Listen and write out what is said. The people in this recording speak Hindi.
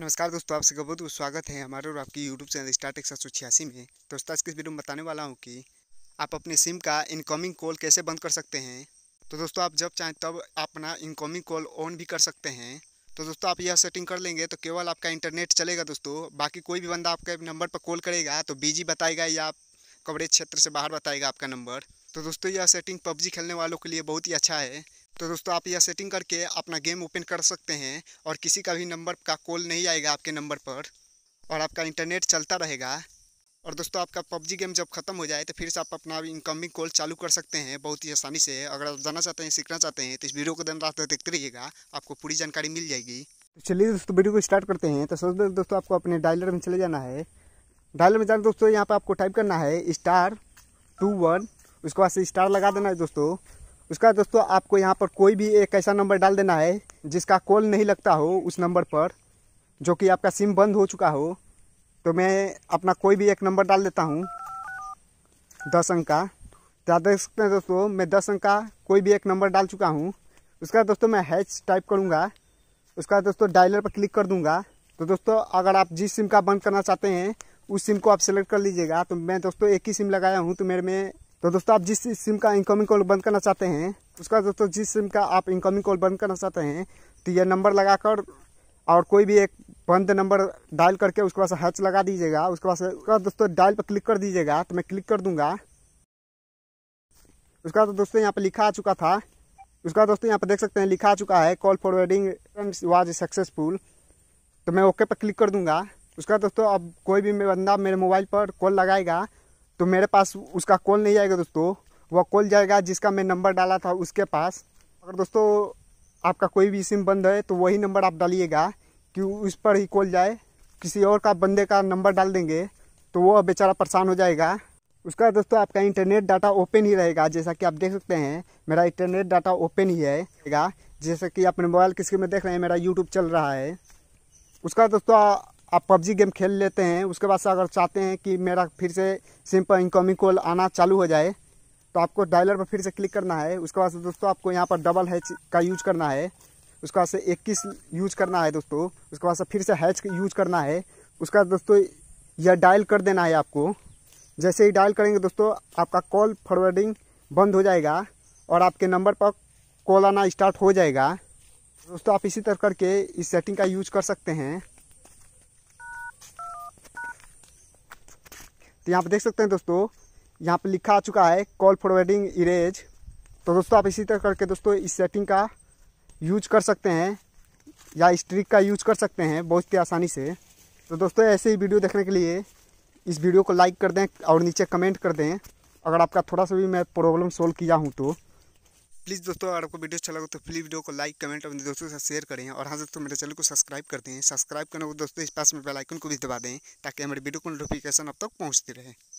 नमस्कार दोस्तों आप सभी बहुत स्वागत है हमारे और आपकी यूट्यूब चैनल स्टार्ट एक सौ छियासी में दोस्तों आज के इस वीडियो में बताने वाला हूँ कि आप अपने सिम का इनकमिंग कॉल कैसे बंद कर सकते हैं तो दोस्तों आप जब चाहें तब अपना इनकमिंग कॉल ऑन भी कर सकते हैं तो दोस्तों आप यह सेटिंग कर लेंगे तो केवल आपका इंटरनेट चलेगा दोस्तों बाकी कोई भी बंदा आपके नंबर पर कॉल करेगा तो बिजी बताएगा या कवरेज क्षेत्र से बाहर बताएगा आपका नंबर तो दोस्तों यह सेटिंग पबजी खेलने वालों के लिए बहुत ही अच्छा है तो दोस्तों आप यह सेटिंग करके अपना गेम ओपन कर सकते हैं और किसी का भी नंबर का कॉल नहीं आएगा आपके नंबर पर और आपका इंटरनेट चलता रहेगा और दोस्तों आपका पबजी गेम जब खत्म हो जाए तो फिर से आप अपना इनकमिंग कॉल चालू कर सकते हैं बहुत ही आसानी से अगर आप जाना चाहते हैं सीखना चाहते हैं तो इस वीडियो को दिन रात देखते रहिएगा आपको पूरी जानकारी मिल जाएगी तो चलिए दोस्तों वीडियो को स्टार्ट करते हैं तो सबसे पहले दोस्तों आपको अपने डायलर में चले जाना है डायलर में जाना दोस्तों यहाँ पर आपको टाइप करना है स्टार टू वन उसके बाद से स्टार लगा देना है दोस्तों उसका दोस्तों आपको यहाँ पर कोई भी एक ऐसा नंबर डाल देना है जिसका कॉल नहीं लगता हो उस नंबर पर जो कि आपका सिम बंद हो चुका हो तो मैं अपना कोई भी एक नंबर डाल देता हूँ दस अंक का तो देख सकते हैं दोस्तों मैं दस अंक का कोई भी एक नंबर डाल चुका हूँ उसका दोस्तों मैं हैच टाइप करूँगा उसका दोस्तों डायलर पर क्लिक कर दूँगा तो दोस्तों अगर आप जिस सिम का बंद करना चाहते हैं उस सिम को आप सेलेक्ट कर लीजिएगा तो मैं दोस्तों एक ही सिम लगाया हूँ तो मेरे में तो दोस्तों आप जिस सिम का इनकमिंग कॉल बंद करना चाहते हैं उसका दोस्तों जिस सिम का आप इनकमिंग कॉल बंद करना चाहते हैं तो यह नंबर लगाकर और कोई भी एक बंद नंबर डायल करके उसके पास हच लगा दीजिएगा उसके पास उसका दोस्तों डायल पर क्लिक कर दीजिएगा तो मैं क्लिक कर दूंगा उसका तो दोस्तों यहाँ पर लिखा आ चुका था उसका दोस्तों यहाँ पर देख सकते हैं लिखा आ चुका है कॉल फॉरवर्डिंग वाज सक्सेसफुल तो मैं ओके पर क्लिक कर दूंगा उसका दोस्तों अब कोई भी बंदा मेरे मोबाइल पर कॉल लगाएगा तो मेरे पास उसका कॉल नहीं आएगा दोस्तों वह कॉल जाएगा जिसका मैं नंबर डाला था उसके पास अगर दोस्तों आपका कोई भी सिम बंद है तो वही नंबर आप डालिएगा कि उस पर ही कॉल जाए किसी और का बंदे का नंबर डाल देंगे तो वो बेचारा परेशान हो जाएगा उसका दोस्तों आपका इंटरनेट डाटा ओपन ही रहेगा जैसा कि आप देख सकते हैं मेरा इंटरनेट डाटा ओपन ही है जैसा कि अपने मोबाइल किसके में देख रहे हैं मेरा यूट्यूब चल रहा है उसका दोस्तों आप पबजी गेम खेल लेते हैं उसके बाद से अगर चाहते हैं कि मेरा फिर से सिम पर इनकमिंग कॉल आना चालू हो जाए तो आपको डायलर पर फिर से क्लिक करना है उसके बाद से दोस्तों आपको यहाँ पर डबल हैच का यूज करना है उसके बाद से इक्कीस यूज करना है दोस्तों उसके बाद से फिर से हैच यूज करना है उसके बाद दोस्तों यह डायल कर देना है आपको जैसे ही डायल करेंगे दोस्तों आपका कॉल फॉरवर्डिंग बंद हो जाएगा और आपके नंबर पर कॉल आना स्टार्ट हो जाएगा दोस्तों आप इसी तरह करके इस सेटिंग का यूज कर सकते हैं तो यहाँ पर देख सकते हैं दोस्तों यहाँ पर लिखा आ चुका है कॉल फॉरवर्डिंग इरेज तो दोस्तों आप इसी तरह करके दोस्तों इस सेटिंग का यूज कर सकते हैं या इस ट्रिक का यूज कर सकते हैं बहुत ही आसानी से तो दोस्तों ऐसे ही वीडियो देखने के लिए इस वीडियो को लाइक कर दें और नीचे कमेंट कर दें अगर आपका थोड़ा सा भी मैं प्रॉब्लम सोल्व किया हूँ तो प्लीज़ दोस्तों अगर आपको वीडियो अच्छा लगा तो प्लीज़ वीडियो को लाइक कमेंट अपने दोस्तों के साथ शेयर करें और हाँ दोस्तों मेरे चैनल को सब्सक्राइब करते हैं सब्सक्राइब करने को दोस्तों इस पास में बेल आइकन को भी दबा दें ताकि हमारे वीडियो को नोटिफिकेशन अब तक पहुँचती रहे